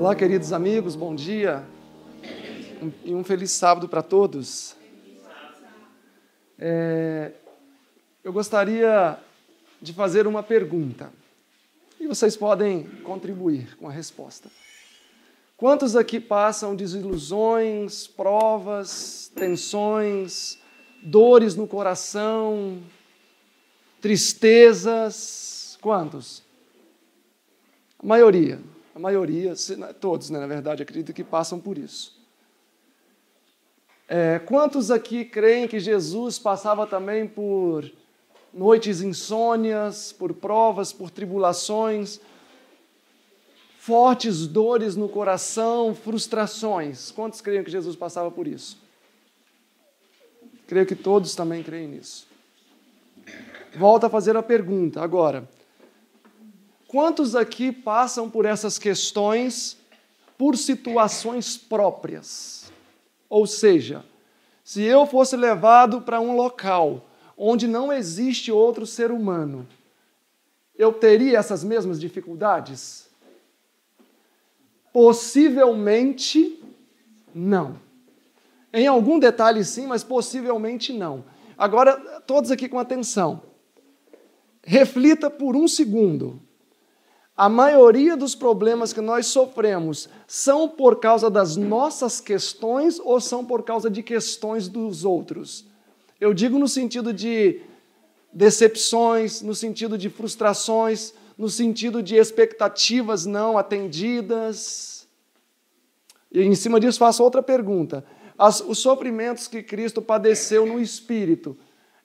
Olá, queridos amigos, bom dia e um feliz sábado para todos. É, eu gostaria de fazer uma pergunta e vocês podem contribuir com a resposta. Quantos aqui passam desilusões, provas, tensões, dores no coração, tristezas? Quantos? A maioria. A maioria, é todos, né, na verdade, acredito que passam por isso. É, quantos aqui creem que Jesus passava também por noites insônias, por provas, por tribulações, fortes dores no coração, frustrações? Quantos creem que Jesus passava por isso? Creio que todos também creem nisso. Volto a fazer a pergunta agora. Quantos aqui passam por essas questões por situações próprias? Ou seja, se eu fosse levado para um local onde não existe outro ser humano, eu teria essas mesmas dificuldades? Possivelmente não. Em algum detalhe sim, mas possivelmente não. Agora, todos aqui com atenção. Reflita por um segundo. A maioria dos problemas que nós sofremos são por causa das nossas questões ou são por causa de questões dos outros? Eu digo no sentido de decepções, no sentido de frustrações, no sentido de expectativas não atendidas. E em cima disso faço outra pergunta. As, os sofrimentos que Cristo padeceu no Espírito,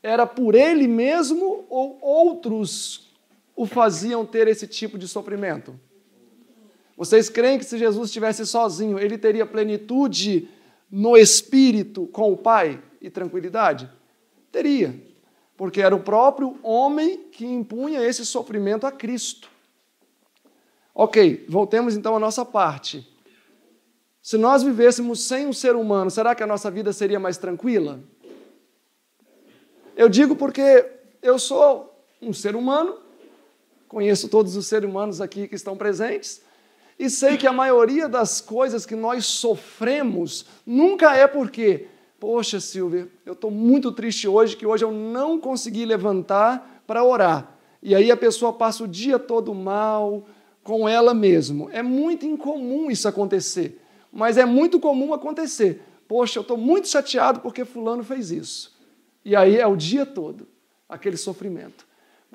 era por ele mesmo ou outros o faziam ter esse tipo de sofrimento? Vocês creem que se Jesus estivesse sozinho, ele teria plenitude no espírito com o Pai e tranquilidade? Teria, porque era o próprio homem que impunha esse sofrimento a Cristo. Ok, voltemos então à nossa parte. Se nós vivêssemos sem um ser humano, será que a nossa vida seria mais tranquila? Eu digo porque eu sou um ser humano Conheço todos os seres humanos aqui que estão presentes e sei que a maioria das coisas que nós sofremos nunca é porque, poxa, Silvia, eu estou muito triste hoje, que hoje eu não consegui levantar para orar. E aí a pessoa passa o dia todo mal com ela mesma. É muito incomum isso acontecer, mas é muito comum acontecer. Poxa, eu estou muito chateado porque Fulano fez isso. E aí é o dia todo aquele sofrimento.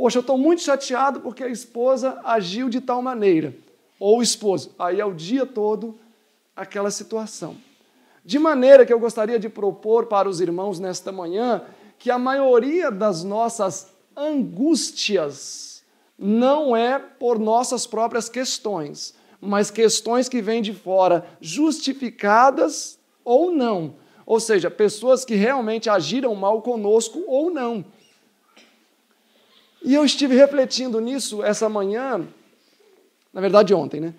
Poxa, eu estou muito chateado porque a esposa agiu de tal maneira. Ou o esposo. Aí é o dia todo aquela situação. De maneira que eu gostaria de propor para os irmãos nesta manhã que a maioria das nossas angústias não é por nossas próprias questões, mas questões que vêm de fora, justificadas ou não. Ou seja, pessoas que realmente agiram mal conosco ou não. E eu estive refletindo nisso essa manhã, na verdade ontem, né?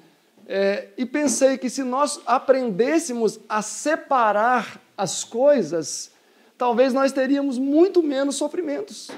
É, e pensei que se nós aprendêssemos a separar as coisas, talvez nós teríamos muito menos sofrimentos.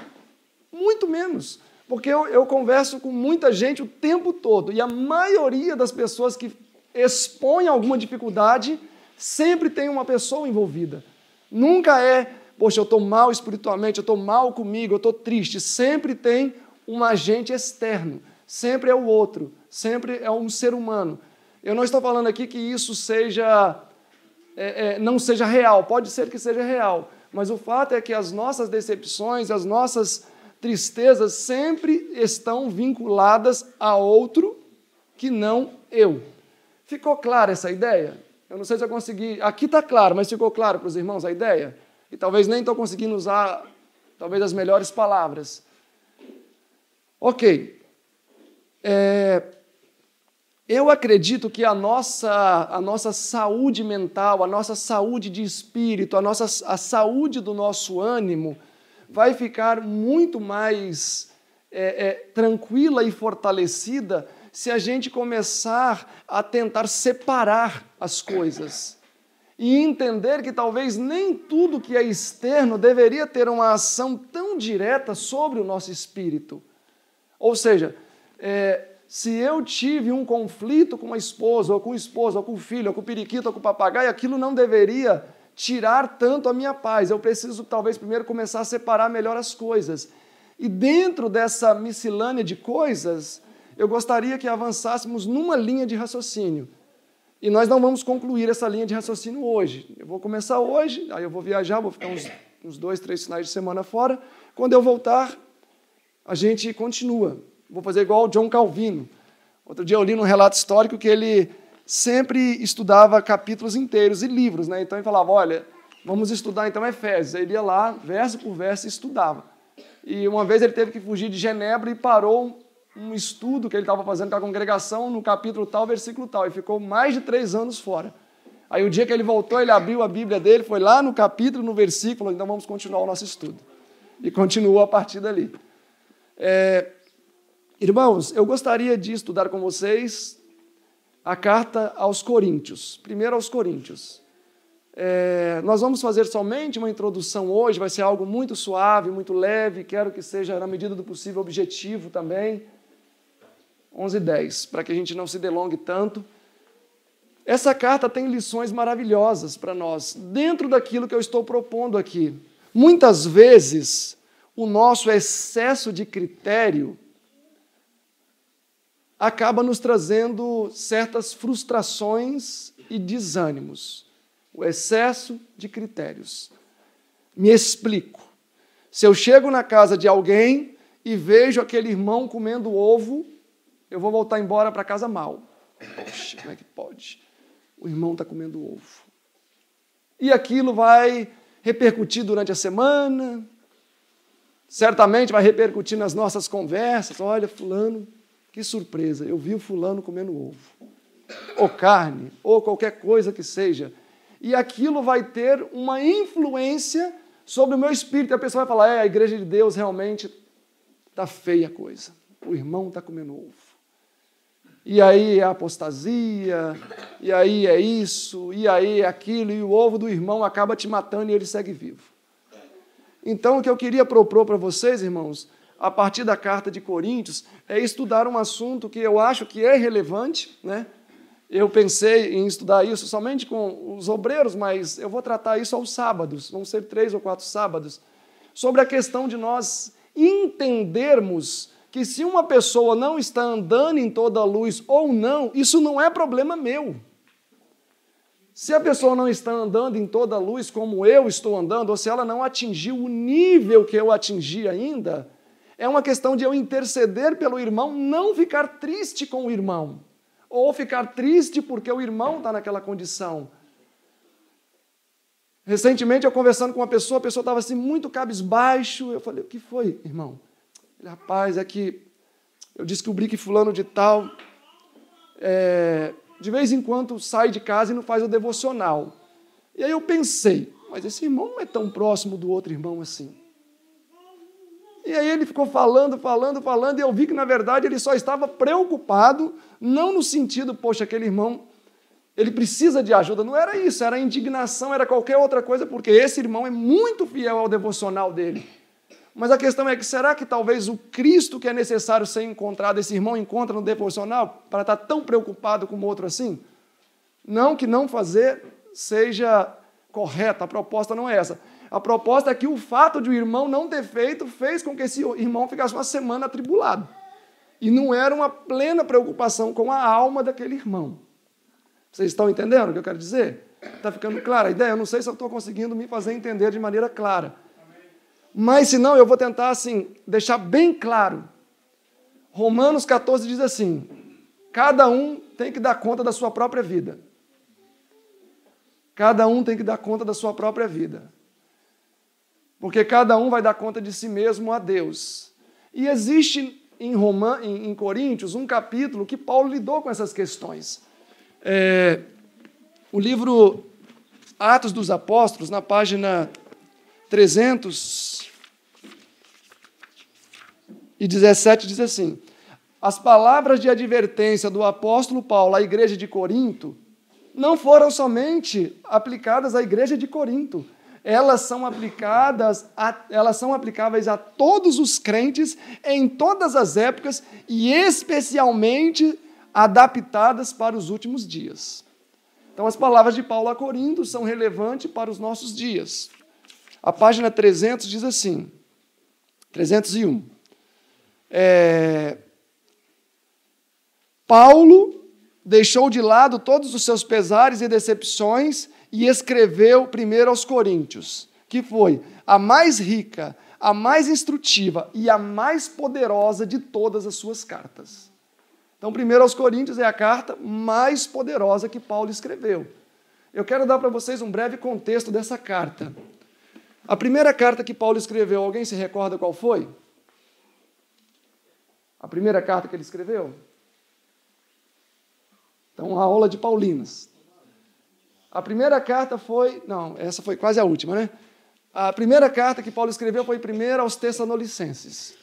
Muito menos. Porque eu, eu converso com muita gente o tempo todo e a maioria das pessoas que expõem alguma dificuldade sempre tem uma pessoa envolvida. Nunca é poxa, eu estou mal espiritualmente, eu estou mal comigo, eu estou triste. Sempre tem um agente externo, sempre é o outro, sempre é um ser humano. Eu não estou falando aqui que isso seja é, é, não seja real, pode ser que seja real, mas o fato é que as nossas decepções, as nossas tristezas sempre estão vinculadas a outro que não eu. Ficou clara essa ideia? Eu não sei se eu consegui. Aqui está claro, mas ficou claro para os irmãos a ideia? e talvez nem estou conseguindo usar talvez as melhores palavras. Ok. É, eu acredito que a nossa, a nossa saúde mental, a nossa saúde de espírito, a nossa a saúde do nosso ânimo vai ficar muito mais é, é, tranquila e fortalecida se a gente começar a tentar separar as coisas e entender que talvez nem tudo que é externo deveria ter uma ação tão direta sobre o nosso espírito. Ou seja, é, se eu tive um conflito com uma esposa, ou com o esposo, ou com o filho, ou com o periquito, ou com o papagaio, aquilo não deveria tirar tanto a minha paz. Eu preciso, talvez, primeiro começar a separar melhor as coisas. E dentro dessa miscelânea de coisas, eu gostaria que avançássemos numa linha de raciocínio. E nós não vamos concluir essa linha de raciocínio hoje. Eu vou começar hoje, aí eu vou viajar, vou ficar uns, uns dois, três finais de semana fora. Quando eu voltar, a gente continua. Vou fazer igual o John Calvino. Outro dia eu li num relato histórico que ele sempre estudava capítulos inteiros e livros, né? Então ele falava: olha, vamos estudar então Efésios. Aí ele ia lá, verso por verso, e estudava. E uma vez ele teve que fugir de Genebra e parou um estudo que ele estava fazendo com a congregação no capítulo tal, versículo tal, e ficou mais de três anos fora. Aí o dia que ele voltou, ele abriu a Bíblia dele, foi lá no capítulo, no versículo, então vamos continuar o nosso estudo. E continuou a partir dali. É, irmãos, eu gostaria de estudar com vocês a carta aos Coríntios. Primeiro aos Coríntios. É, nós vamos fazer somente uma introdução hoje, vai ser algo muito suave, muito leve, quero que seja, na medida do possível, objetivo também. 11 e 10, para que a gente não se delongue tanto. Essa carta tem lições maravilhosas para nós, dentro daquilo que eu estou propondo aqui. Muitas vezes, o nosso excesso de critério acaba nos trazendo certas frustrações e desânimos. O excesso de critérios. Me explico. Se eu chego na casa de alguém e vejo aquele irmão comendo ovo, eu vou voltar embora para casa mal. Poxa, como é que pode? O irmão está comendo ovo. E aquilo vai repercutir durante a semana, certamente vai repercutir nas nossas conversas. Olha, Fulano, que surpresa, eu vi o Fulano comendo ovo, ou carne, ou qualquer coisa que seja. E aquilo vai ter uma influência sobre o meu espírito. E a pessoa vai falar: é, a igreja de Deus realmente está feia a coisa. O irmão está comendo ovo e aí é apostasia, e aí é isso, e aí é aquilo, e o ovo do irmão acaba te matando e ele segue vivo. Então, o que eu queria propor para vocês, irmãos, a partir da carta de Coríntios, é estudar um assunto que eu acho que é relevante, né? Eu pensei em estudar isso somente com os obreiros, mas eu vou tratar isso aos sábados, vão ser três ou quatro sábados, sobre a questão de nós entendermos que se uma pessoa não está andando em toda a luz ou não, isso não é problema meu. Se a pessoa não está andando em toda a luz como eu estou andando, ou se ela não atingiu o nível que eu atingi ainda, é uma questão de eu interceder pelo irmão, não ficar triste com o irmão, ou ficar triste porque o irmão está naquela condição. Recentemente, eu conversando com uma pessoa, a pessoa estava assim, muito cabisbaixo. Eu falei: O que foi, irmão? Rapaz, é que eu descobri que fulano de tal, é, de vez em quando, sai de casa e não faz o devocional. E aí eu pensei, mas esse irmão não é tão próximo do outro irmão assim. E aí ele ficou falando, falando, falando, e eu vi que, na verdade, ele só estava preocupado, não no sentido, poxa, aquele irmão, ele precisa de ajuda. Não era isso, era indignação, era qualquer outra coisa, porque esse irmão é muito fiel ao devocional dele. Mas a questão é que será que talvez o Cristo que é necessário ser encontrado, esse irmão encontra no devocional para estar tão preocupado com o outro assim? Não que não fazer seja correta, a proposta não é essa. A proposta é que o fato de o irmão não ter feito fez com que esse irmão ficasse uma semana atribulado. E não era uma plena preocupação com a alma daquele irmão. Vocês estão entendendo o que eu quero dizer? Está ficando clara a ideia? Eu não sei se eu estou conseguindo me fazer entender de maneira clara. Mas se não, eu vou tentar assim deixar bem claro. Romanos 14 diz assim: cada um tem que dar conta da sua própria vida. Cada um tem que dar conta da sua própria vida. Porque cada um vai dar conta de si mesmo a Deus. E existe em, Roman, em, em Coríntios um capítulo que Paulo lidou com essas questões. É, o livro Atos dos Apóstolos, na página 300, e 17 diz assim: As palavras de advertência do apóstolo Paulo à igreja de Corinto não foram somente aplicadas à igreja de Corinto. Elas são aplicadas, a, elas são aplicáveis a todos os crentes em todas as épocas e especialmente adaptadas para os últimos dias. Então as palavras de Paulo a Corinto são relevantes para os nossos dias. A página 300 diz assim: 301 é, Paulo deixou de lado todos os seus pesares e decepções e escreveu primeiro aos Coríntios, que foi a mais rica, a mais instrutiva e a mais poderosa de todas as suas cartas. Então, primeiro aos Coríntios é a carta mais poderosa que Paulo escreveu. Eu quero dar para vocês um breve contexto dessa carta. A primeira carta que Paulo escreveu, alguém se recorda qual foi? a primeira carta que ele escreveu? Então, a aula de Paulinas. A primeira carta foi. Não, essa foi quase a última, né? A primeira carta que Paulo escreveu foi primeira aos Tessalonicenses.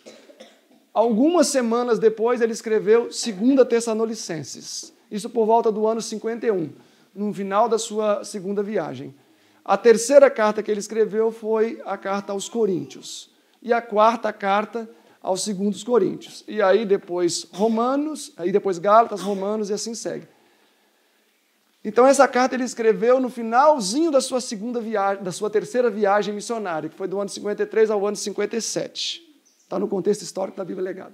Algumas semanas depois, ele escreveu Segunda Tessalonicenses. Isso por volta do ano 51, no final da sua segunda viagem. A terceira carta que ele escreveu foi a carta aos Coríntios. E a quarta carta aos segundos Coríntios. E aí depois Romanos, aí depois Gálatas, Romanos e assim segue. Então essa carta ele escreveu no finalzinho da sua segunda viagem, da sua terceira viagem missionária, que foi do ano 53 ao ano 57. Está no contexto histórico da Bíblia Legada.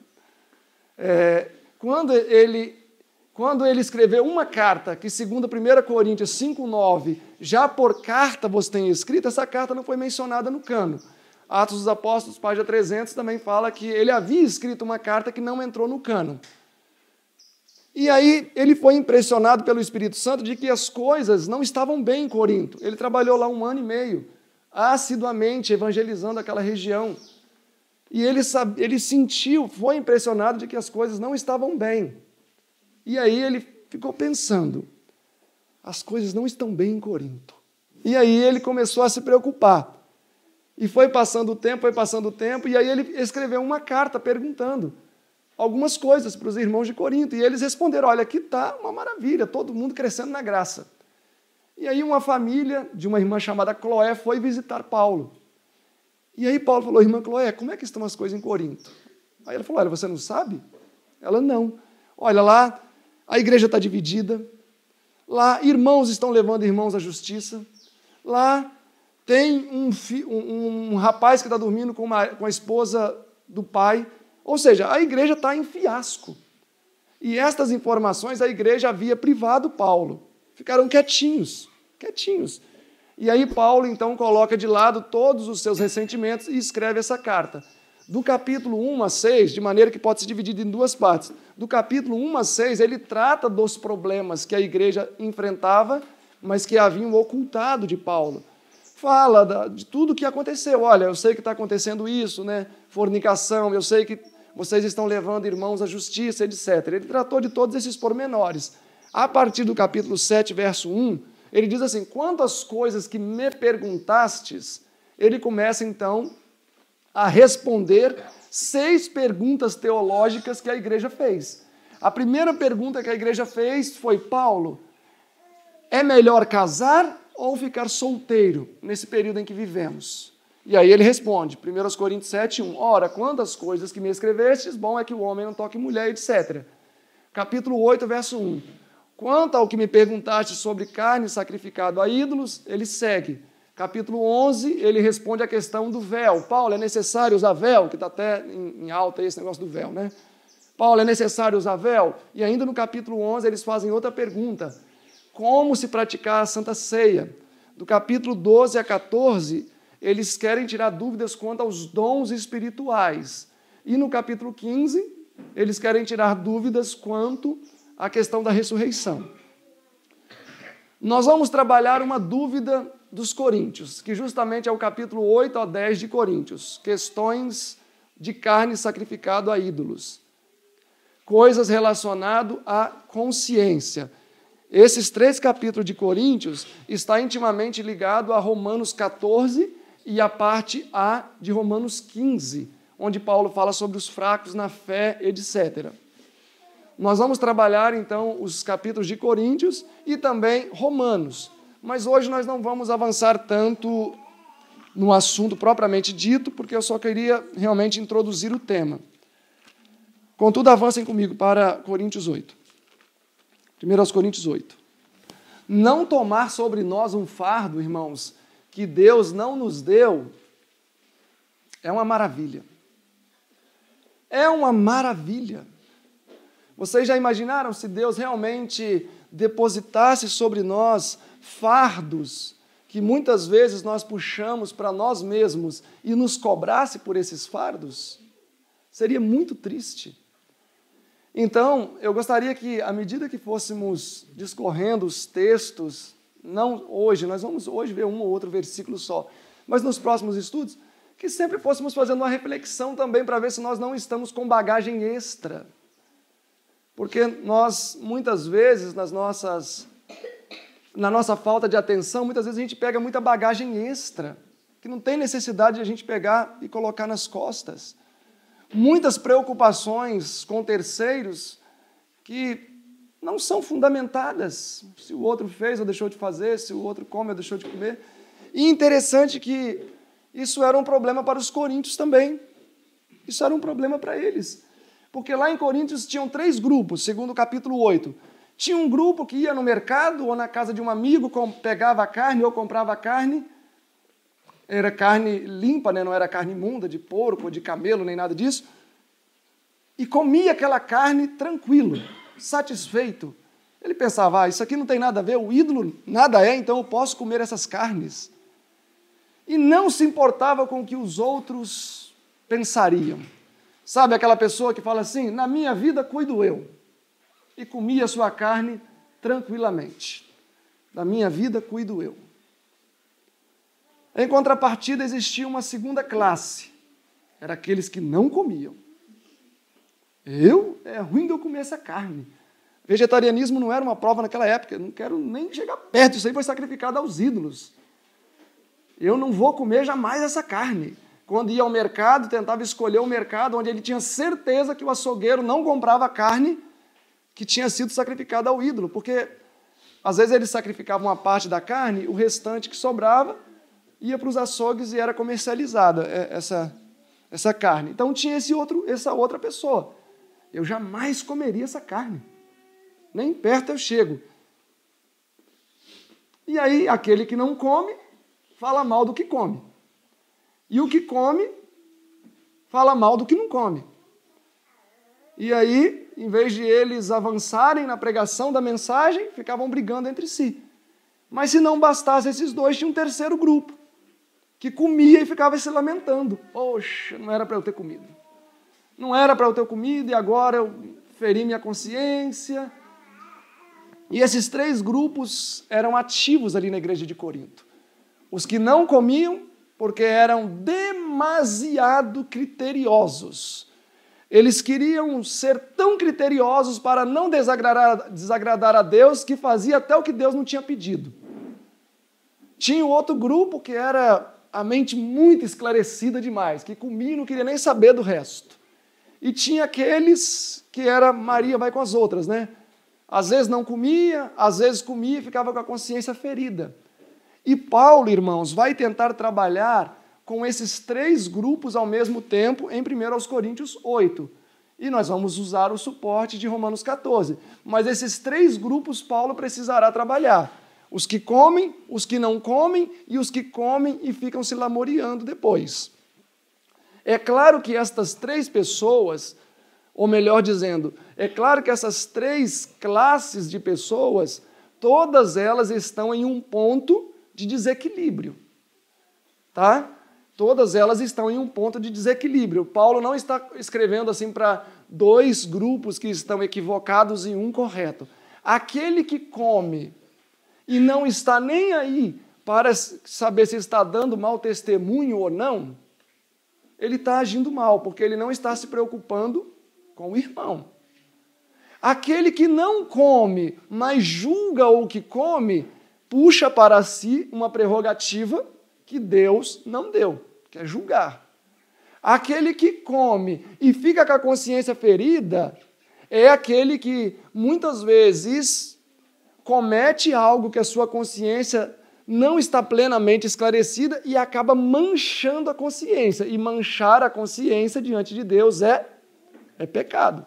É, quando ele quando ele escreveu uma carta, que segundo 1 Coríntios 5,9, já por carta você tem escrito essa carta não foi mencionada no cano. Atos dos Apóstolos, página 300, também fala que ele havia escrito uma carta que não entrou no cano. E aí ele foi impressionado pelo Espírito Santo de que as coisas não estavam bem em Corinto. Ele trabalhou lá um ano e meio, assiduamente evangelizando aquela região. E ele, ele sentiu, foi impressionado de que as coisas não estavam bem. E aí ele ficou pensando: as coisas não estão bem em Corinto. E aí ele começou a se preocupar. E foi passando o tempo, foi passando o tempo, e aí ele escreveu uma carta perguntando algumas coisas para os irmãos de Corinto. E eles responderam: Olha, aqui está uma maravilha, todo mundo crescendo na graça. E aí, uma família de uma irmã chamada Cloé foi visitar Paulo. E aí, Paulo falou: Irmã Cloé, como é que estão as coisas em Corinto? Aí ela falou: Olha, você não sabe? Ela não. Olha lá, a igreja está dividida. Lá, irmãos estão levando irmãos à justiça. Lá, tem um, um, um rapaz que está dormindo com, uma, com a esposa do pai. Ou seja, a igreja está em fiasco. E estas informações a igreja havia privado Paulo. Ficaram quietinhos, quietinhos. E aí Paulo então coloca de lado todos os seus ressentimentos e escreve essa carta. Do capítulo 1 a 6, de maneira que pode ser dividida em duas partes. Do capítulo 1 a 6, ele trata dos problemas que a igreja enfrentava, mas que haviam ocultado de Paulo fala da, de tudo o que aconteceu. Olha, eu sei que está acontecendo isso, né? Fornicação, eu sei que vocês estão levando irmãos à justiça, etc. Ele tratou de todos esses pormenores. A partir do capítulo 7, verso 1, ele diz assim: Quantas coisas que me perguntastes, ele começa então a responder seis perguntas teológicas que a igreja fez. A primeira pergunta que a igreja fez foi: Paulo, é melhor casar ou ficar solteiro nesse período em que vivemos? E aí ele responde, 1 Coríntios 7, 1, Ora, quantas coisas que me escrevestes, bom é que o homem não toque mulher, etc. Capítulo 8, verso 1. Quanto ao que me perguntaste sobre carne sacrificada a ídolos, ele segue. Capítulo 11, ele responde à questão do véu. Paulo, é necessário usar véu? Que está até em, em alta esse negócio do véu, né? Paulo, é necessário usar véu? E ainda no capítulo 11, eles fazem outra pergunta como se praticar a Santa Ceia. Do capítulo 12 a 14, eles querem tirar dúvidas quanto aos dons espirituais. E no capítulo 15, eles querem tirar dúvidas quanto à questão da ressurreição. Nós vamos trabalhar uma dúvida dos Coríntios, que justamente é o capítulo 8 a 10 de Coríntios, questões de carne sacrificado a ídolos. Coisas relacionado à consciência. Esses três capítulos de Coríntios está intimamente ligado a Romanos 14 e a parte A de Romanos 15, onde Paulo fala sobre os fracos na fé, etc. Nós vamos trabalhar então os capítulos de Coríntios e também Romanos, mas hoje nós não vamos avançar tanto no assunto propriamente dito, porque eu só queria realmente introduzir o tema. Contudo, avancem comigo para Coríntios 8. 1 Coríntios 8. Não tomar sobre nós um fardo, irmãos, que Deus não nos deu, é uma maravilha. É uma maravilha. Vocês já imaginaram se Deus realmente depositasse sobre nós fardos que muitas vezes nós puxamos para nós mesmos e nos cobrasse por esses fardos? Seria muito triste. Então, eu gostaria que, à medida que fôssemos discorrendo os textos, não hoje, nós vamos hoje ver um ou outro versículo só, mas nos próximos estudos, que sempre fôssemos fazendo uma reflexão também para ver se nós não estamos com bagagem extra. Porque nós, muitas vezes, nas nossas, na nossa falta de atenção, muitas vezes a gente pega muita bagagem extra, que não tem necessidade de a gente pegar e colocar nas costas muitas preocupações com terceiros que não são fundamentadas. Se o outro fez, eu deixou de fazer, se o outro come, eu deixou de comer. E interessante que isso era um problema para os coríntios também. Isso era um problema para eles. Porque lá em Coríntios tinham três grupos, segundo o capítulo 8. Tinha um grupo que ia no mercado ou na casa de um amigo, pegava a carne ou comprava a carne era carne limpa, né? não era carne imunda de porco, de camelo, nem nada disso. E comia aquela carne tranquilo, satisfeito. Ele pensava, ah, isso aqui não tem nada a ver, o ídolo nada é, então eu posso comer essas carnes. E não se importava com o que os outros pensariam. Sabe aquela pessoa que fala assim: na minha vida cuido eu. E comia sua carne tranquilamente. Na minha vida cuido eu. Em contrapartida, existia uma segunda classe. Era aqueles que não comiam. Eu? É ruim de eu comer essa carne. Vegetarianismo não era uma prova naquela época. Eu não quero nem chegar perto. Isso aí foi sacrificado aos ídolos. Eu não vou comer jamais essa carne. Quando ia ao mercado, tentava escolher o mercado onde ele tinha certeza que o açougueiro não comprava carne que tinha sido sacrificada ao ídolo, porque às vezes eles sacrificavam uma parte da carne, o restante que sobrava ia para os açougues e era comercializada é, essa, essa carne. Então tinha esse outro, essa outra pessoa. Eu jamais comeria essa carne. Nem perto eu chego. E aí, aquele que não come, fala mal do que come. E o que come, fala mal do que não come. E aí, em vez de eles avançarem na pregação da mensagem, ficavam brigando entre si. Mas se não bastasse esses dois, tinha um terceiro grupo que comia e ficava se lamentando. Poxa, não era para eu ter comido. Não era para eu ter comido e agora eu feri minha consciência. E esses três grupos eram ativos ali na igreja de Corinto. Os que não comiam, porque eram demasiado criteriosos. Eles queriam ser tão criteriosos para não desagradar, desagradar a Deus que fazia até o que Deus não tinha pedido. Tinha o outro grupo que era a mente muito esclarecida demais, que comia e não queria nem saber do resto. E tinha aqueles que era Maria vai com as outras, né? Às vezes não comia, às vezes comia e ficava com a consciência ferida. E Paulo, irmãos, vai tentar trabalhar com esses três grupos ao mesmo tempo em 1 Coríntios 8. E nós vamos usar o suporte de Romanos 14. Mas esses três grupos Paulo precisará trabalhar. Os que comem, os que não comem e os que comem e ficam se lamoreando depois. É claro que estas três pessoas, ou melhor dizendo, é claro que essas três classes de pessoas, todas elas estão em um ponto de desequilíbrio. Tá? Todas elas estão em um ponto de desequilíbrio. Paulo não está escrevendo assim para dois grupos que estão equivocados e um correto. Aquele que come e não está nem aí para saber se está dando mau testemunho ou não, ele está agindo mal, porque ele não está se preocupando com o irmão. Aquele que não come, mas julga o que come, puxa para si uma prerrogativa que Deus não deu, que é julgar. Aquele que come e fica com a consciência ferida é aquele que muitas vezes comete algo que a sua consciência não está plenamente esclarecida e acaba manchando a consciência. E manchar a consciência diante de Deus é, é pecado.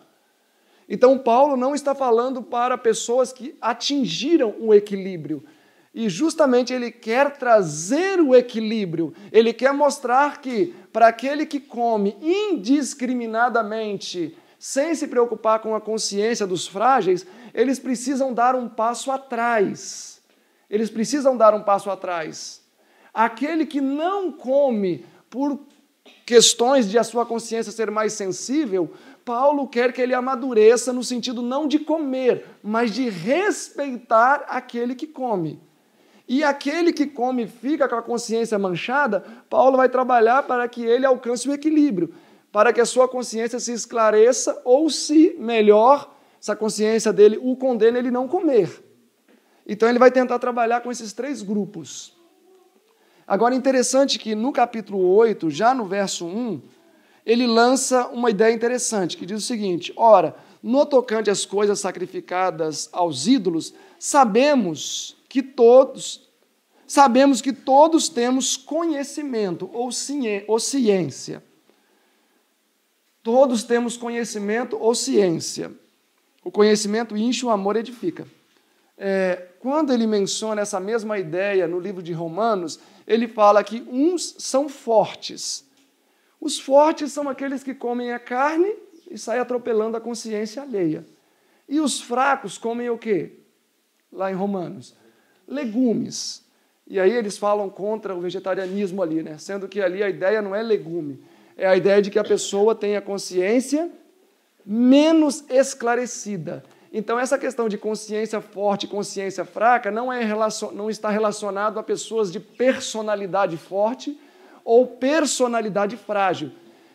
Então, Paulo não está falando para pessoas que atingiram o equilíbrio. E justamente ele quer trazer o equilíbrio, ele quer mostrar que, para aquele que come indiscriminadamente, sem se preocupar com a consciência dos frágeis, eles precisam dar um passo atrás. Eles precisam dar um passo atrás. Aquele que não come por questões de a sua consciência ser mais sensível, Paulo quer que ele amadureça no sentido não de comer, mas de respeitar aquele que come. E aquele que come fica com a consciência manchada, Paulo vai trabalhar para que ele alcance o equilíbrio, para que a sua consciência se esclareça ou se melhor se a consciência dele o condena ele não comer. Então ele vai tentar trabalhar com esses três grupos. Agora, interessante que no capítulo 8, já no verso 1, ele lança uma ideia interessante, que diz o seguinte: Ora, no tocante às coisas sacrificadas aos ídolos, sabemos que todos sabemos que todos temos conhecimento ou, ciência. Todos temos conhecimento ou ciência. O conhecimento enche, o amor edifica. É, quando ele menciona essa mesma ideia no livro de Romanos, ele fala que uns são fortes. Os fortes são aqueles que comem a carne e saem atropelando a consciência alheia. E os fracos comem o quê? Lá em Romanos, legumes. E aí eles falam contra o vegetarianismo ali, né? Sendo que ali a ideia não é legume, é a ideia de que a pessoa tenha consciência menos esclarecida. Então, essa questão de consciência forte e consciência fraca não, é relacion... não está relacionado a pessoas de personalidade forte ou personalidade frágil.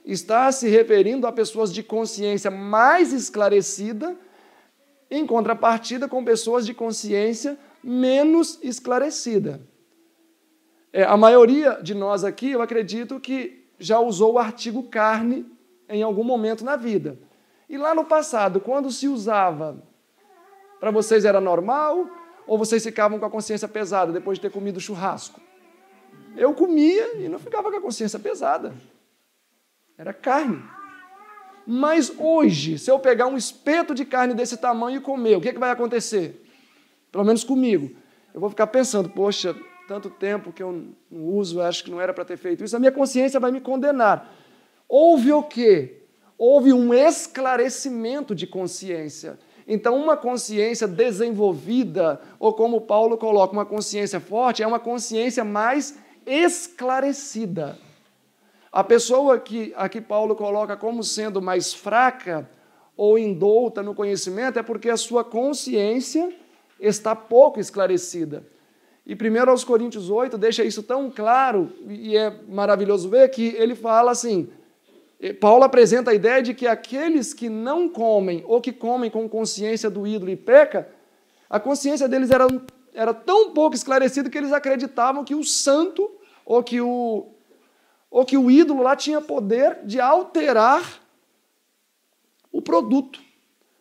Está se referindo a pessoas de consciência mais esclarecida, em contrapartida com pessoas de consciência menos esclarecida. É, a maioria de nós aqui, eu acredito que já usou o artigo carne em algum momento na vida. E lá no passado, quando se usava, para vocês era normal ou vocês ficavam com a consciência pesada depois de ter comido churrasco? Eu comia e não ficava com a consciência pesada. Era carne. Mas hoje, se eu pegar um espeto de carne desse tamanho e comer, o que, é que vai acontecer? Pelo menos comigo. Eu vou ficar pensando, poxa, tanto tempo que eu não uso, acho que não era para ter feito isso. A minha consciência vai me condenar. Houve o quê? houve um esclarecimento de consciência. Então, uma consciência desenvolvida, ou como Paulo coloca, uma consciência forte, é uma consciência mais esclarecida. A pessoa que aqui Paulo coloca como sendo mais fraca ou indouta no conhecimento é porque a sua consciência está pouco esclarecida. E primeiro aos Coríntios 8 deixa isso tão claro e é maravilhoso ver que ele fala assim: Paulo apresenta a ideia de que aqueles que não comem ou que comem com consciência do ídolo e peca, a consciência deles era, era tão pouco esclarecida que eles acreditavam que o santo ou que o, ou que o ídolo lá tinha poder de alterar o produto.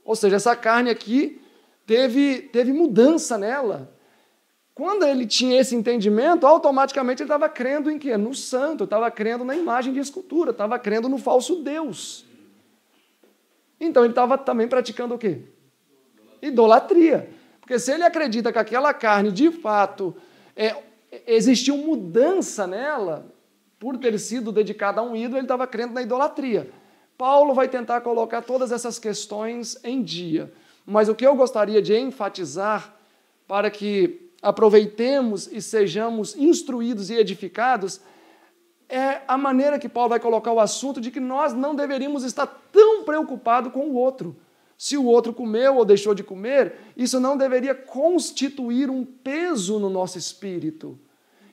Ou seja, essa carne aqui teve, teve mudança nela. Quando ele tinha esse entendimento, automaticamente ele estava crendo em quê? No santo, estava crendo na imagem de escultura, estava crendo no falso Deus. Então ele estava também praticando o quê? Idolatria. Porque se ele acredita que aquela carne, de fato, é, existiu mudança nela, por ter sido dedicada a um ídolo, ele estava crendo na idolatria. Paulo vai tentar colocar todas essas questões em dia. Mas o que eu gostaria de enfatizar para que aproveitemos e sejamos instruídos e edificados, é a maneira que Paulo vai colocar o assunto de que nós não deveríamos estar tão preocupados com o outro. Se o outro comeu ou deixou de comer, isso não deveria constituir um peso no nosso espírito.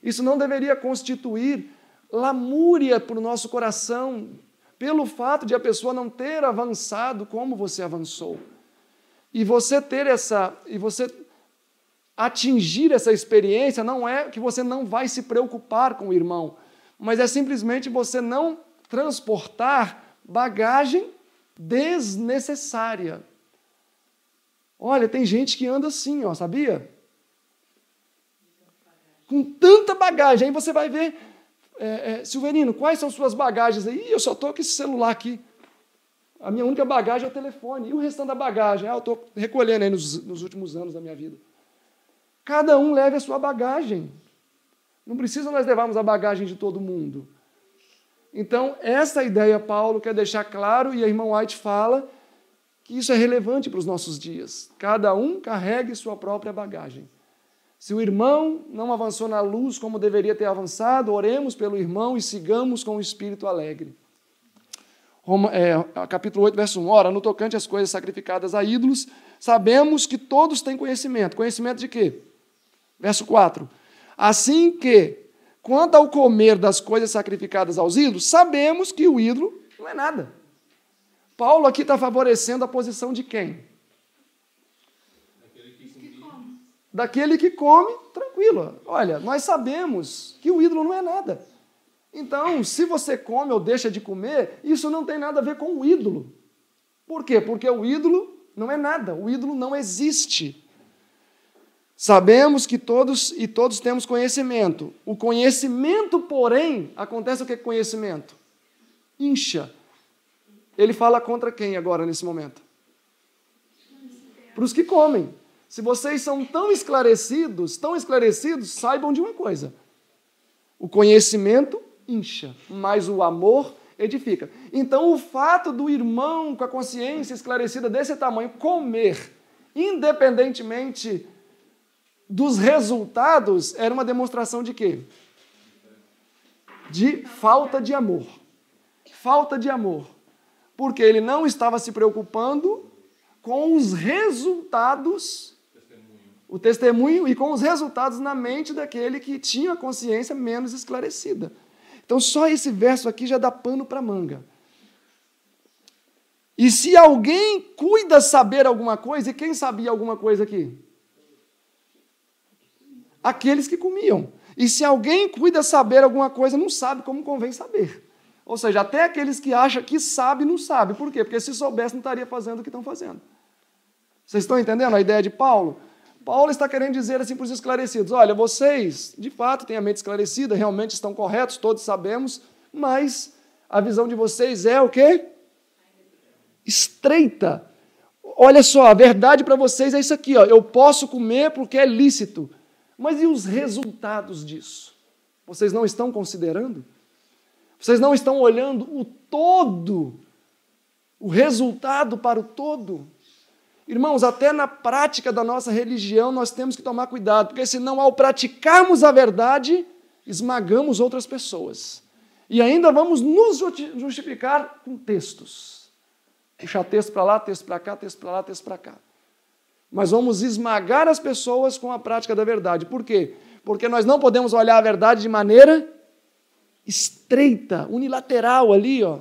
Isso não deveria constituir lamúria para o nosso coração, pelo fato de a pessoa não ter avançado como você avançou. E você ter essa, e você atingir essa experiência não é que você não vai se preocupar com o irmão, mas é simplesmente você não transportar bagagem desnecessária. Olha, tem gente que anda assim, ó, sabia? Com tanta bagagem. Aí você vai ver, é, é, Silverino, quais são suas bagagens? Ih, eu só estou com esse celular aqui. A minha única bagagem é o telefone. E o restante da bagagem? Ah, eu estou recolhendo aí nos, nos últimos anos da minha vida. Cada um leve a sua bagagem. Não precisa nós levarmos a bagagem de todo mundo. Então, essa é ideia Paulo quer deixar claro, e a irmã White fala que isso é relevante para os nossos dias. Cada um carregue sua própria bagagem. Se o irmão não avançou na luz como deveria ter avançado, oremos pelo irmão e sigamos com o espírito alegre. Roma, é, capítulo 8, verso 1. Ora, no tocante às coisas sacrificadas a ídolos, sabemos que todos têm conhecimento. Conhecimento de quê? Verso 4. Assim que, quanto ao comer das coisas sacrificadas aos ídolos, sabemos que o ídolo não é nada. Paulo aqui está favorecendo a posição de quem? Daquele que come, Daquele que come tranquilo. Olha, nós sabemos que o ídolo não é nada. Então, se você come ou deixa de comer, isso não tem nada a ver com o ídolo. Por quê? Porque o ídolo não é nada, o ídolo não existe. Sabemos que todos e todos temos conhecimento. O conhecimento, porém, acontece o que é conhecimento? Incha. Ele fala contra quem agora nesse momento? Para os que comem. Se vocês são tão esclarecidos, tão esclarecidos, saibam de uma coisa. O conhecimento incha, mas o amor edifica. Então, o fato do irmão com a consciência esclarecida desse tamanho comer, independentemente dos resultados era uma demonstração de quê? De falta de amor. Falta de amor. Porque ele não estava se preocupando com os resultados, testemunho. o testemunho, e com os resultados na mente daquele que tinha a consciência menos esclarecida. Então, só esse verso aqui já dá pano para manga. E se alguém cuida saber alguma coisa, e quem sabia alguma coisa aqui? aqueles que comiam. E se alguém cuida saber alguma coisa, não sabe como convém saber. Ou seja, até aqueles que acham que sabe, não sabe. Por quê? Porque se soubesse, não estaria fazendo o que estão fazendo. Vocês estão entendendo a ideia de Paulo? Paulo está querendo dizer assim para os esclarecidos: olha, vocês de fato têm a mente esclarecida, realmente estão corretos, todos sabemos, mas a visão de vocês é o quê? Estreita. Olha só, a verdade para vocês é isso aqui: ó, eu posso comer porque é lícito mas e os resultados disso? Vocês não estão considerando? Vocês não estão olhando o todo, o resultado para o todo? Irmãos, até na prática da nossa religião nós temos que tomar cuidado, porque senão, ao praticarmos a verdade, esmagamos outras pessoas. E ainda vamos nos justificar com textos. Puxar texto para lá, texto para cá, texto para lá, texto para cá mas vamos esmagar as pessoas com a prática da verdade. Por quê? Porque nós não podemos olhar a verdade de maneira estreita, unilateral ali, ó.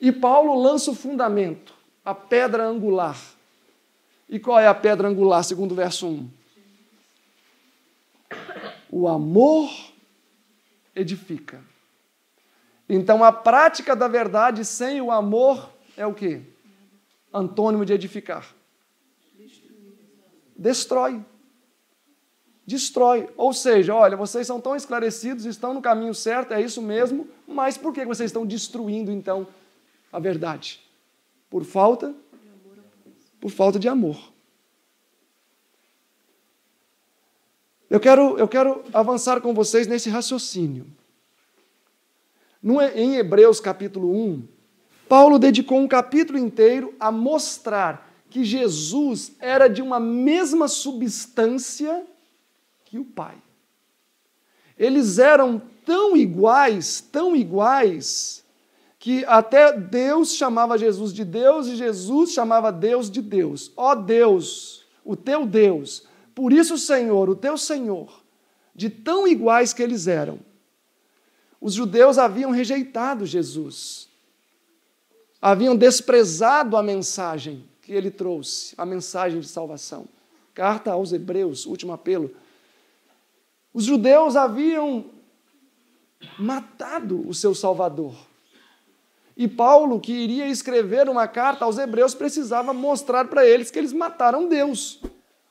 E Paulo lança o fundamento, a pedra angular. E qual é a pedra angular, segundo o verso 1? O amor edifica. Então, a prática da verdade sem o amor é o quê? Antônimo de edificar destrói. Destrói. Ou seja, olha, vocês são tão esclarecidos, estão no caminho certo, é isso mesmo, mas por que vocês estão destruindo então a verdade? Por falta? Por falta de amor. Eu quero, eu quero avançar com vocês nesse raciocínio. No, é, em Hebreus capítulo 1, Paulo dedicou um capítulo inteiro a mostrar que Jesus era de uma mesma substância que o Pai. Eles eram tão iguais, tão iguais, que até Deus chamava Jesus de Deus e Jesus chamava Deus de Deus. Ó oh Deus, o teu Deus. Por isso, Senhor, o teu Senhor. De tão iguais que eles eram. Os judeus haviam rejeitado Jesus. Haviam desprezado a mensagem que ele trouxe, a mensagem de salvação. Carta aos Hebreus, último apelo. Os judeus haviam matado o seu Salvador. E Paulo, que iria escrever uma carta aos Hebreus, precisava mostrar para eles que eles mataram Deus.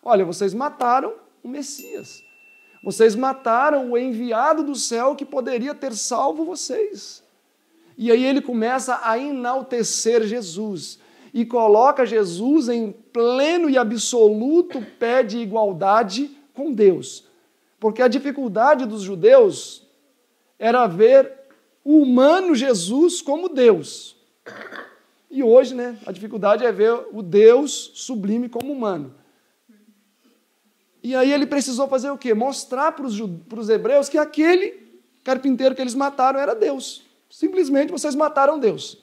Olha, vocês mataram o Messias. Vocês mataram o enviado do céu que poderia ter salvo vocês. E aí ele começa a enaltecer Jesus e coloca Jesus em pleno e absoluto pé de igualdade com Deus. Porque a dificuldade dos judeus era ver o humano Jesus como Deus. E hoje, né, a dificuldade é ver o Deus sublime como humano. E aí ele precisou fazer o quê? Mostrar para os hebreus que aquele carpinteiro que eles mataram era Deus. Simplesmente vocês mataram Deus.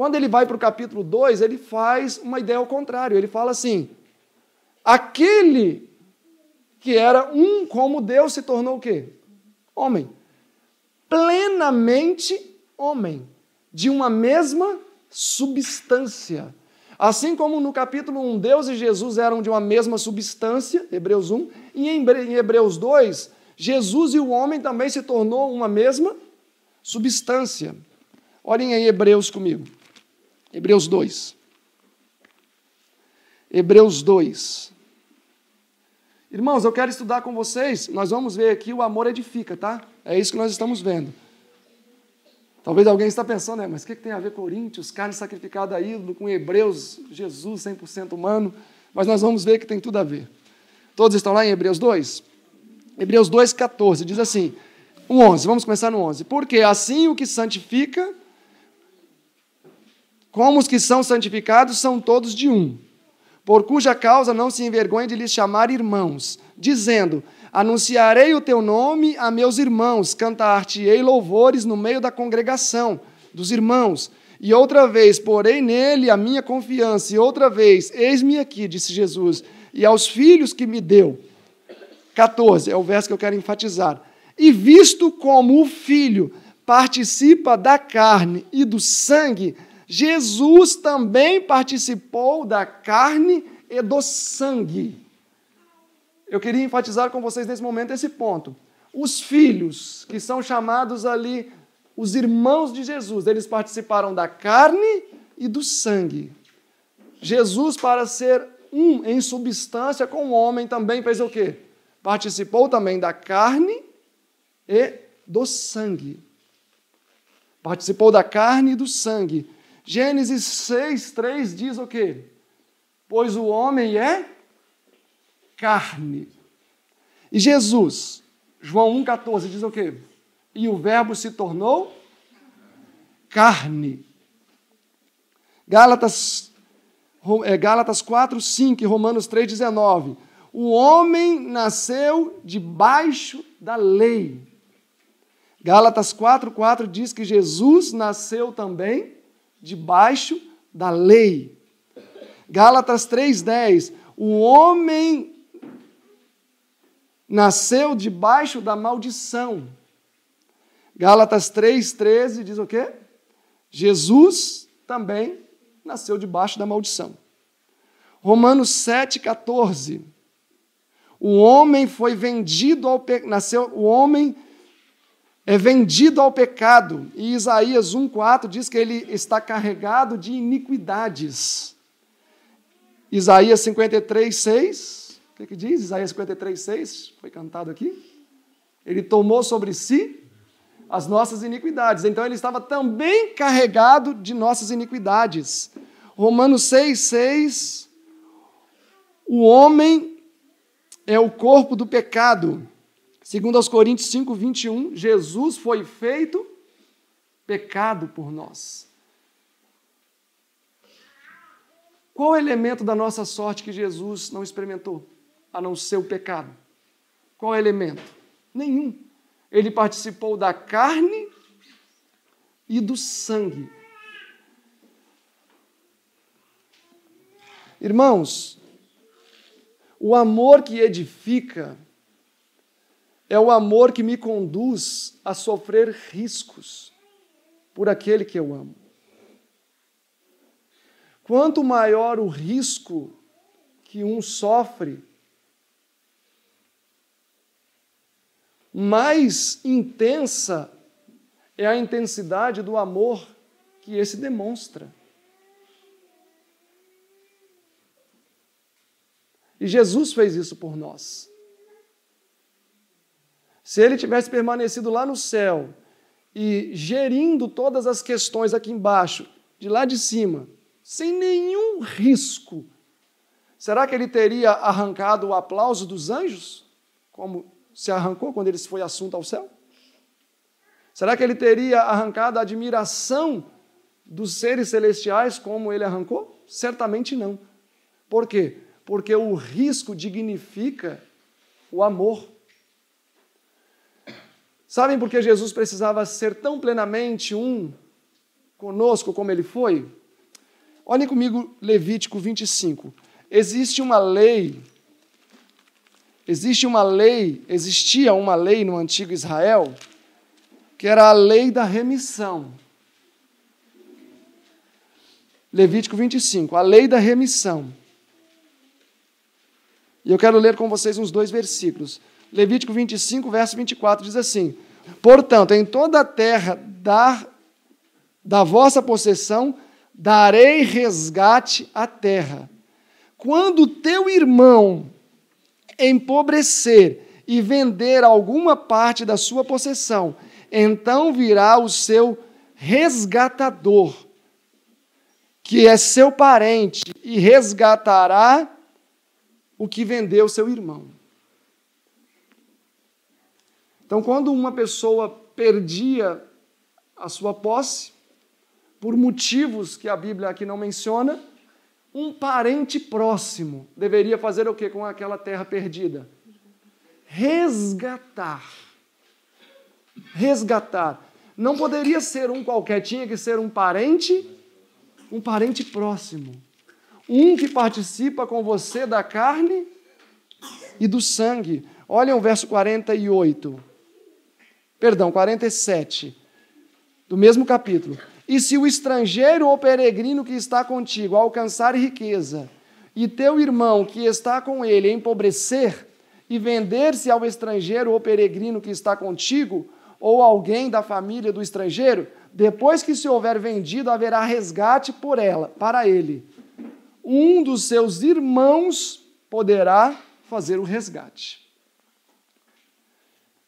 Quando ele vai para o capítulo 2, ele faz uma ideia ao contrário. Ele fala assim: aquele que era um como Deus se tornou o quê? Homem. Plenamente homem, de uma mesma substância. Assim como no capítulo 1, Deus e Jesus eram de uma mesma substância, Hebreus 1, e em Hebreus 2, Jesus e o homem também se tornou uma mesma substância. Olhem aí Hebreus comigo. Hebreus 2. Hebreus 2. Irmãos, eu quero estudar com vocês. Nós vamos ver aqui o amor edifica, tá? É isso que nós estamos vendo. Talvez alguém está pensando, né, mas o que, tem a ver Coríntios, carne sacrificada a ídolo, com Hebreus, Jesus 100% humano? Mas nós vamos ver que tem tudo a ver. Todos estão lá em Hebreus 2? Hebreus 2, 14, diz assim, 11, vamos começar no 11. Porque assim o que santifica como os que são santificados são todos de um, por cuja causa não se envergonha de lhes chamar irmãos, dizendo: Anunciarei o teu nome a meus irmãos, cantar-te-ei louvores no meio da congregação dos irmãos. E outra vez porei nele a minha confiança, e outra vez, eis-me aqui, disse Jesus, e aos filhos que me deu. 14 é o verso que eu quero enfatizar. E visto como o filho participa da carne e do sangue, Jesus também participou da carne e do sangue. Eu queria enfatizar com vocês nesse momento esse ponto. Os filhos, que são chamados ali os irmãos de Jesus, eles participaram da carne e do sangue. Jesus, para ser um em substância com o homem, também fez o quê? Participou também da carne e do sangue. Participou da carne e do sangue. Gênesis 6, 3 diz o quê? Pois o homem é carne. E Jesus, João 1,14, diz o quê? E o Verbo se tornou carne. Gálatas, é, Gálatas 4, 5 e Romanos 3, 19. O homem nasceu debaixo da lei. Gálatas 4, 4 diz que Jesus nasceu também debaixo da lei. Gálatas 3:10, o homem nasceu debaixo da maldição. Gálatas 3:13 diz o quê? Jesus também nasceu debaixo da maldição. Romanos 7:14. O homem foi vendido ao pecado, nasceu o homem é vendido ao pecado. E Isaías 1,4 diz que ele está carregado de iniquidades. Isaías 53,6. O que, que diz? Isaías 53,6? Foi cantado aqui. Ele tomou sobre si as nossas iniquidades. Então ele estava também carregado de nossas iniquidades. Romanos 6,6. O homem é o corpo do pecado. Segundo aos Coríntios 5, 21, Jesus foi feito pecado por nós. Qual é elemento da nossa sorte que Jesus não experimentou, a não ser o pecado? Qual é elemento? Nenhum. Ele participou da carne e do sangue. Irmãos, o amor que edifica é o amor que me conduz a sofrer riscos por aquele que eu amo. Quanto maior o risco que um sofre, mais intensa é a intensidade do amor que esse demonstra. E Jesus fez isso por nós. Se ele tivesse permanecido lá no céu e gerindo todas as questões aqui embaixo, de lá de cima, sem nenhum risco, será que ele teria arrancado o aplauso dos anjos, como se arrancou quando ele foi assunto ao céu? Será que ele teria arrancado a admiração dos seres celestiais como ele arrancou? Certamente não. Por quê? Porque o risco dignifica o amor. Sabem por que Jesus precisava ser tão plenamente um conosco como ele foi? Olhem comigo Levítico 25. Existe uma lei, existe uma lei, existia uma lei no antigo Israel, que era a lei da remissão. Levítico 25, a lei da remissão. E eu quero ler com vocês uns dois versículos. Levítico 25, verso 24 diz assim: Portanto, em toda a terra da, da vossa possessão darei resgate à terra. Quando teu irmão empobrecer e vender alguma parte da sua possessão, então virá o seu resgatador, que é seu parente, e resgatará o que vendeu seu irmão. Então, quando uma pessoa perdia a sua posse, por motivos que a Bíblia aqui não menciona, um parente próximo deveria fazer o que com aquela terra perdida? Resgatar. Resgatar. Não poderia ser um qualquer, tinha que ser um parente, um parente próximo. Um que participa com você da carne e do sangue. Olha o verso 48 perdão, 47 do mesmo capítulo. E se o estrangeiro ou peregrino que está contigo alcançar riqueza, e teu irmão que está com ele empobrecer, e vender-se ao estrangeiro ou peregrino que está contigo, ou alguém da família do estrangeiro, depois que se houver vendido, haverá resgate por ela, para ele. Um dos seus irmãos poderá fazer o resgate.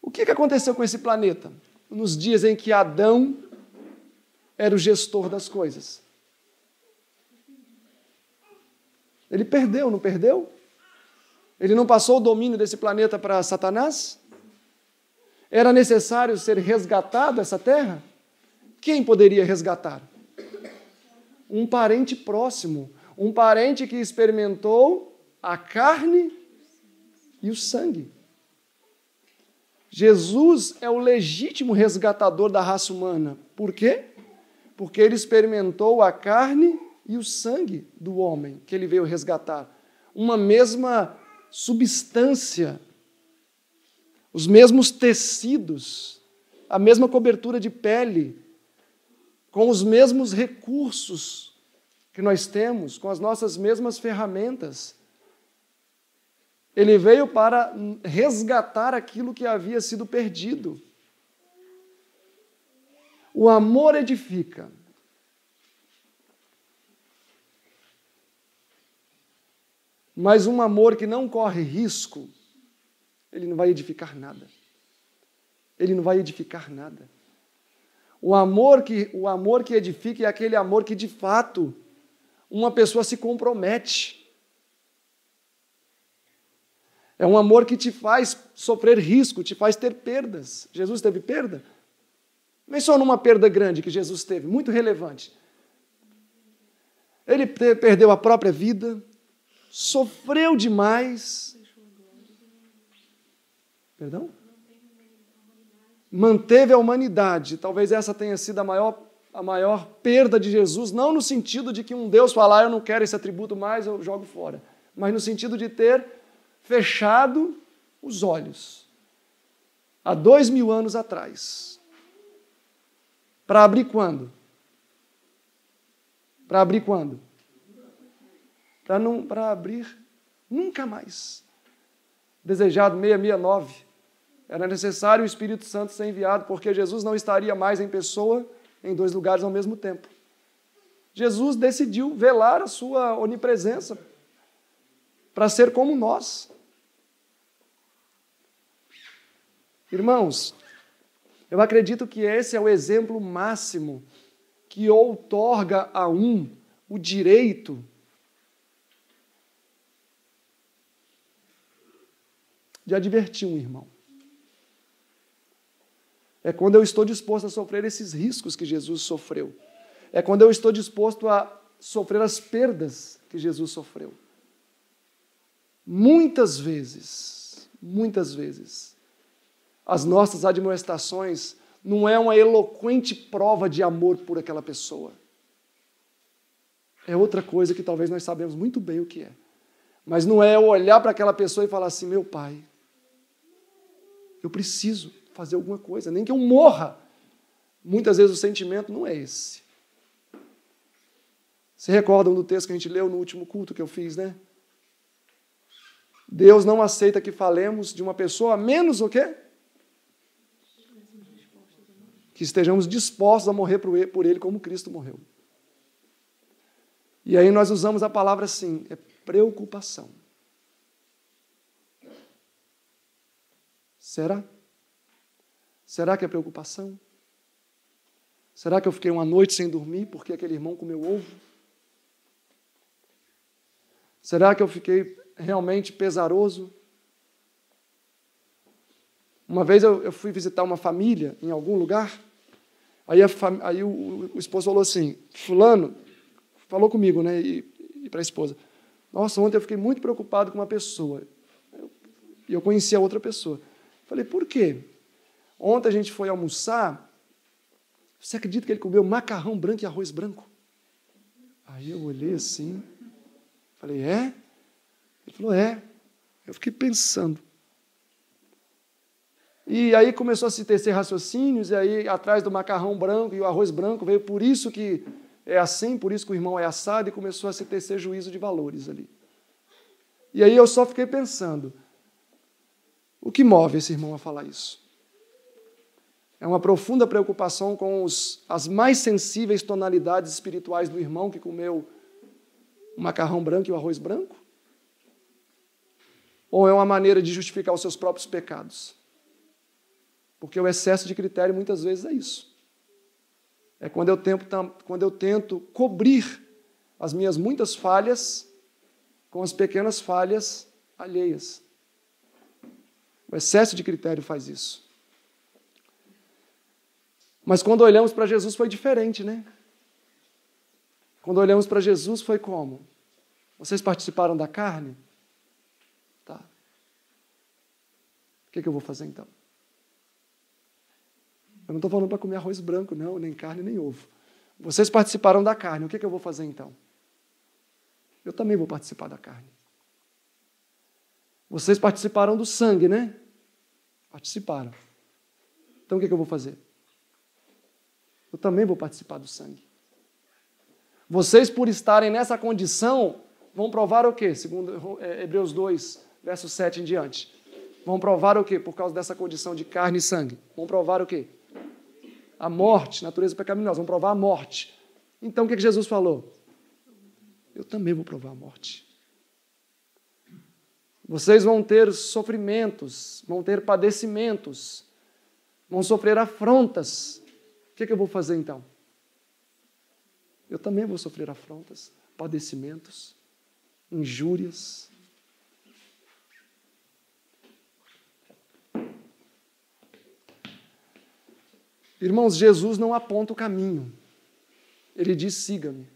O que, aconteceu com esse planeta? Nos dias em que Adão era o gestor das coisas. Ele perdeu, não perdeu? Ele não passou o domínio desse planeta para Satanás? Era necessário ser resgatado essa terra? Quem poderia resgatar? Um parente próximo, um parente que experimentou a carne e o sangue. Jesus é o legítimo resgatador da raça humana. Por quê? Porque ele experimentou a carne e o sangue do homem que ele veio resgatar. Uma mesma substância, os mesmos tecidos, a mesma cobertura de pele, com os mesmos recursos que nós temos, com as nossas mesmas ferramentas. Ele veio para resgatar aquilo que havia sido perdido. O amor edifica. Mas um amor que não corre risco, ele não vai edificar nada. Ele não vai edificar nada. O amor que o amor que edifica é aquele amor que de fato uma pessoa se compromete é um amor que te faz sofrer risco, te faz ter perdas. Jesus teve perda? só numa perda grande que Jesus teve, muito relevante. Ele perdeu a própria vida, sofreu demais. Perdão? Manteve a humanidade. Talvez essa tenha sido a maior, a maior perda de Jesus, não no sentido de que um Deus falar, eu não quero esse atributo mais, eu jogo fora, mas no sentido de ter fechado os olhos há dois mil anos atrás. Para abrir quando? Para abrir quando? Para não para abrir nunca mais. Desejado 669. Era necessário o Espírito Santo ser enviado porque Jesus não estaria mais em pessoa em dois lugares ao mesmo tempo. Jesus decidiu velar a sua onipresença para ser como nós, Irmãos, eu acredito que esse é o exemplo máximo que outorga a um o direito de advertir um irmão. É quando eu estou disposto a sofrer esses riscos que Jesus sofreu. É quando eu estou disposto a sofrer as perdas que Jesus sofreu. Muitas vezes, muitas vezes, as nossas admoestações não é uma eloquente prova de amor por aquela pessoa. É outra coisa que talvez nós sabemos muito bem o que é. Mas não é olhar para aquela pessoa e falar assim: meu pai, eu preciso fazer alguma coisa, nem que eu morra. Muitas vezes o sentimento não é esse. Se recordam do texto que a gente leu no último culto que eu fiz, né? Deus não aceita que falemos de uma pessoa menos o quê? que estejamos dispostos a morrer por ele como Cristo morreu. E aí nós usamos a palavra assim, é preocupação. Será? Será que é preocupação? Será que eu fiquei uma noite sem dormir porque aquele irmão comeu ovo? Será que eu fiquei realmente pesaroso? Uma vez eu, eu fui visitar uma família em algum lugar Aí, fam... aí o, o, esposo falou assim: Fulano falou comigo, né? E, e para a esposa: Nossa, ontem eu fiquei muito preocupado com uma pessoa. E eu, eu conheci a outra pessoa. Falei: Por quê? Ontem a gente foi almoçar. Você acredita que ele comeu macarrão branco e arroz branco? Aí eu olhei assim. Falei: É? Ele falou: É. Eu fiquei pensando. E aí começou a se tecer raciocínios, e aí atrás do macarrão branco e o arroz branco veio por isso que é assim, por isso que o irmão é assado, e começou a se tecer juízo de valores ali. E aí eu só fiquei pensando: o que move esse irmão a falar isso? É uma profunda preocupação com os, as mais sensíveis tonalidades espirituais do irmão que comeu o macarrão branco e o arroz branco? Ou é uma maneira de justificar os seus próprios pecados? Porque o excesso de critério muitas vezes é isso. É quando eu, tento, quando eu tento cobrir as minhas muitas falhas com as pequenas falhas alheias. O excesso de critério faz isso. Mas quando olhamos para Jesus foi diferente, né? Quando olhamos para Jesus foi como? Vocês participaram da carne? Tá. O que, é que eu vou fazer então? Eu não estou falando para comer arroz branco, não, nem carne, nem ovo. Vocês participaram da carne, o que, que eu vou fazer então? Eu também vou participar da carne. Vocês participaram do sangue, né? Participaram. Então o que, que eu vou fazer? Eu também vou participar do sangue. Vocês, por estarem nessa condição, vão provar o quê? Segundo é, Hebreus 2, verso 7 em diante. Vão provar o quê? Por causa dessa condição de carne e sangue. Vão provar o quê? a morte, natureza pecaminosa, vão provar a morte. Então o que, é que Jesus falou? Eu também vou provar a morte. Vocês vão ter sofrimentos, vão ter padecimentos, vão sofrer afrontas. O que, é que eu vou fazer então? Eu também vou sofrer afrontas, padecimentos, injúrias, Irmãos, Jesus não aponta o caminho. Ele diz: siga-me.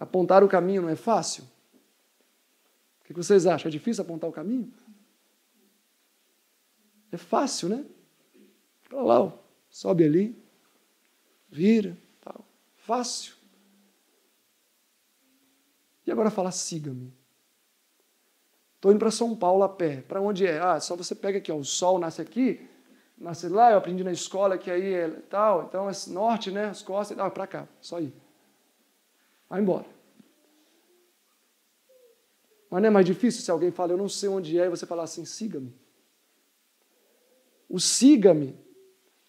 Apontar o caminho não é fácil? O que vocês acham? É difícil apontar o caminho? É fácil, né? Olha lá, ó. sobe ali, vira, tal. Fácil. E agora fala: siga-me. Estou indo para São Paulo a pé. Para onde é? Ah, só você pega aqui, ó, o sol nasce aqui, nasci lá, eu aprendi na escola que aí é tal, então é norte, né? As costas, ah, é para cá, só ir. Vai embora. Mas não é mais difícil se alguém fala, eu não sei onde é, e você falar assim, siga-me. O siga-me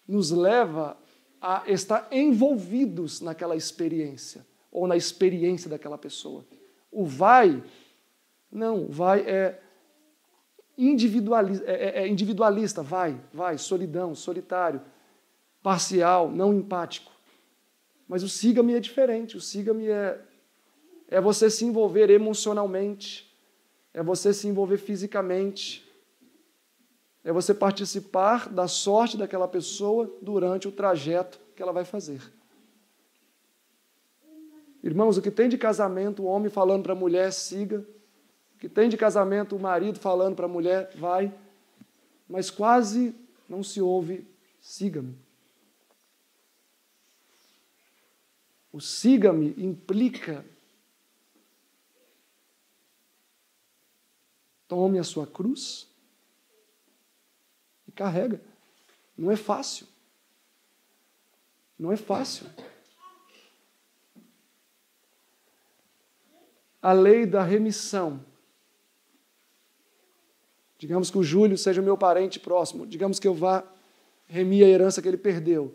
nos leva a estar envolvidos naquela experiência, ou na experiência daquela pessoa. O vai, não, o vai é individualista, é, é, é, individualista, vai, vai, solidão, solitário, parcial, não empático. Mas o siga-me é diferente, o siga-me é, é você se envolver emocionalmente, é você se envolver fisicamente, é você participar da sorte daquela pessoa durante o trajeto que ela vai fazer. Irmãos, o que tem de casamento, o homem falando para a mulher, siga, que tem de casamento o marido falando para a mulher, vai, mas quase não se ouve, siga-me. O siga-me implica tome a sua cruz e carrega. Não é fácil. Não é fácil. A lei da remissão Digamos que o Júlio seja meu parente próximo. Digamos que eu vá remir a herança que ele perdeu.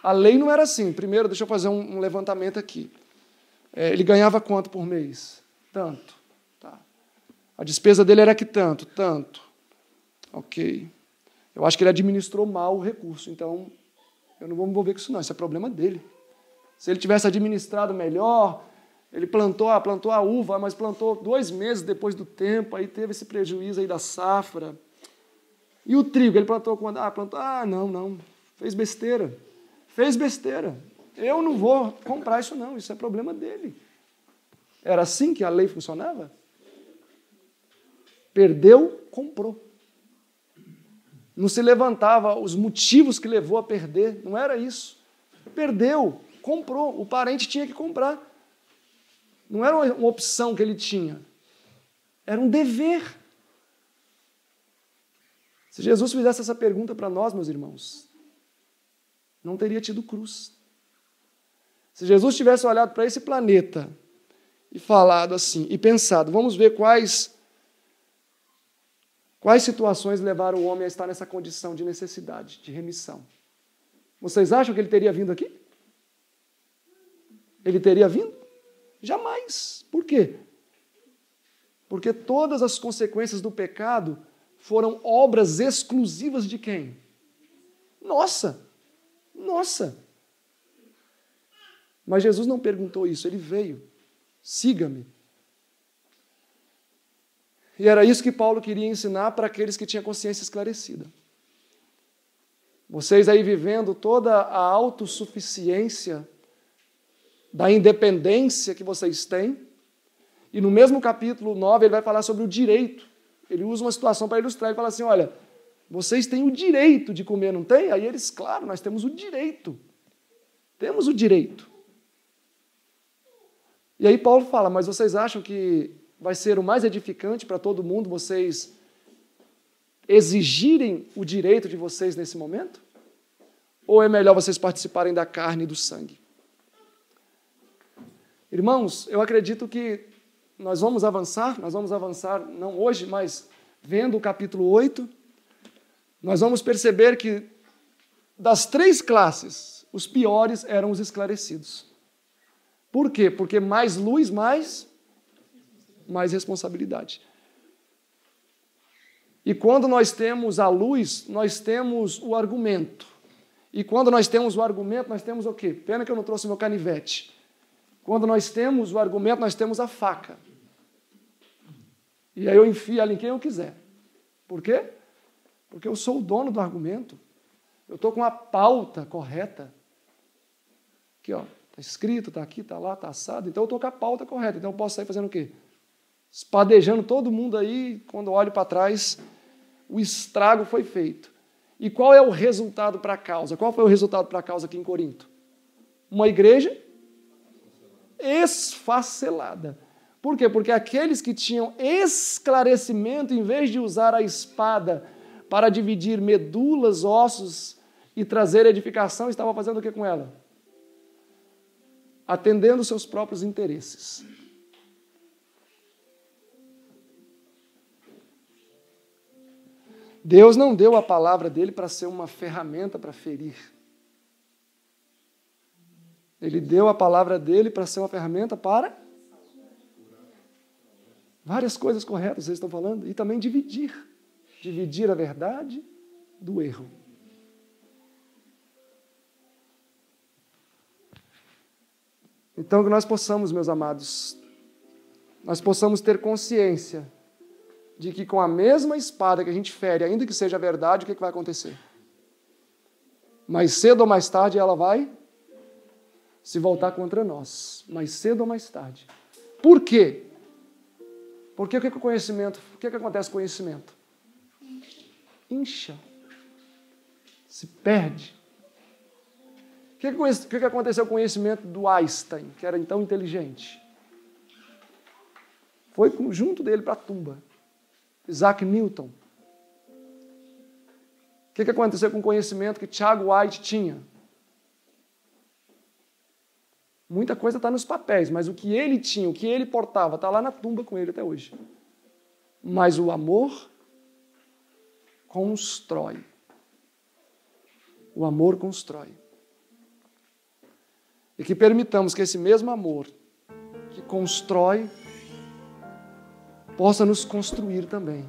A lei não era assim. Primeiro, deixa eu fazer um, levantamento aqui. É, ele ganhava quanto por mês? Tanto. Tá. A despesa dele era que tanto? Tanto. Ok. Eu acho que ele administrou mal o recurso, então eu não vou me envolver com isso, não. Isso é problema dele. Se ele tivesse administrado melhor, ele plantou, ah, plantou a uva, mas plantou dois meses depois do tempo, aí teve esse prejuízo aí da safra. E o trigo, ele plantou quando? Ah, plantou, ah, não, não, fez besteira. Fez besteira. Eu não vou comprar isso não, isso é problema dele. Era assim que a lei funcionava? Perdeu, comprou. Não se levantava os motivos que levou a perder, não era isso. Perdeu, comprou, o parente tinha que comprar. Não era uma opção que ele tinha, era um dever. Se Jesus fizesse essa pergunta para nós, meus irmãos, não teria tido cruz. Se Jesus tivesse olhado para esse planeta e falado assim, e pensado, vamos ver quais quais situações levaram o homem a estar nessa condição de necessidade, de remissão. Vocês acham que ele teria vindo aqui? Ele teria vindo? Jamais. Por quê? Porque todas as consequências do pecado foram obras exclusivas de quem? Nossa! Nossa! Mas Jesus não perguntou isso, ele veio. Siga-me. E era isso que Paulo queria ensinar para aqueles que tinham consciência esclarecida. Vocês aí vivendo toda a autossuficiência da independência que vocês têm. E no mesmo capítulo 9, ele vai falar sobre o direito. Ele usa uma situação para ilustrar. Ele fala assim: olha, vocês têm o direito de comer, não tem? Aí eles, claro, nós temos o direito. Temos o direito. E aí Paulo fala: mas vocês acham que vai ser o mais edificante para todo mundo vocês exigirem o direito de vocês nesse momento? Ou é melhor vocês participarem da carne e do sangue? Irmãos, eu acredito que nós vamos avançar, nós vamos avançar não hoje, mas vendo o capítulo 8, nós vamos perceber que das três classes, os piores eram os esclarecidos. Por quê? Porque mais luz, mais mais responsabilidade. E quando nós temos a luz, nós temos o argumento. E quando nós temos o argumento, nós temos o quê? Pena que eu não trouxe meu canivete. Quando nós temos o argumento, nós temos a faca. E aí eu enfio ela em quem eu quiser. Por quê? Porque eu sou o dono do argumento. Eu estou com a pauta correta. Aqui, ó. Está escrito, está aqui, está lá, está assado. Então eu estou com a pauta correta. Então eu posso sair fazendo o quê? Espadejando todo mundo aí. Quando olho para trás, o estrago foi feito. E qual é o resultado para a causa? Qual foi o resultado para a causa aqui em Corinto? Uma igreja esfacelada. Por quê? Porque aqueles que tinham esclarecimento, em vez de usar a espada para dividir medulas, ossos e trazer edificação, estavam fazendo o que com ela? Atendendo seus próprios interesses. Deus não deu a palavra dele para ser uma ferramenta para ferir. Ele deu a palavra dele para ser uma ferramenta para várias coisas corretas, vocês estão falando, e também dividir. Dividir a verdade do erro. Então, que nós possamos, meus amados, nós possamos ter consciência de que com a mesma espada que a gente fere, ainda que seja verdade, o que, é que vai acontecer? Mais cedo ou mais tarde ela vai se voltar contra nós, mais cedo ou mais tarde. Por quê? Porque o que, é que o conhecimento, o que, é que acontece com o conhecimento? Incha. Se perde. O que, que, que aconteceu com o conhecimento do Einstein, que era então inteligente? Foi junto dele para a tumba. Isaac Newton. O que, que aconteceu com o conhecimento que Tiago White tinha? Muita coisa está nos papéis, mas o que ele tinha, o que ele portava, está lá na tumba com ele até hoje. Mas o amor constrói. O amor constrói. E que permitamos que esse mesmo amor que constrói possa nos construir também.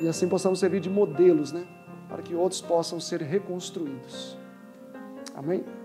E assim possamos servir de modelos, né? Para que outros possam ser reconstruídos. Amém?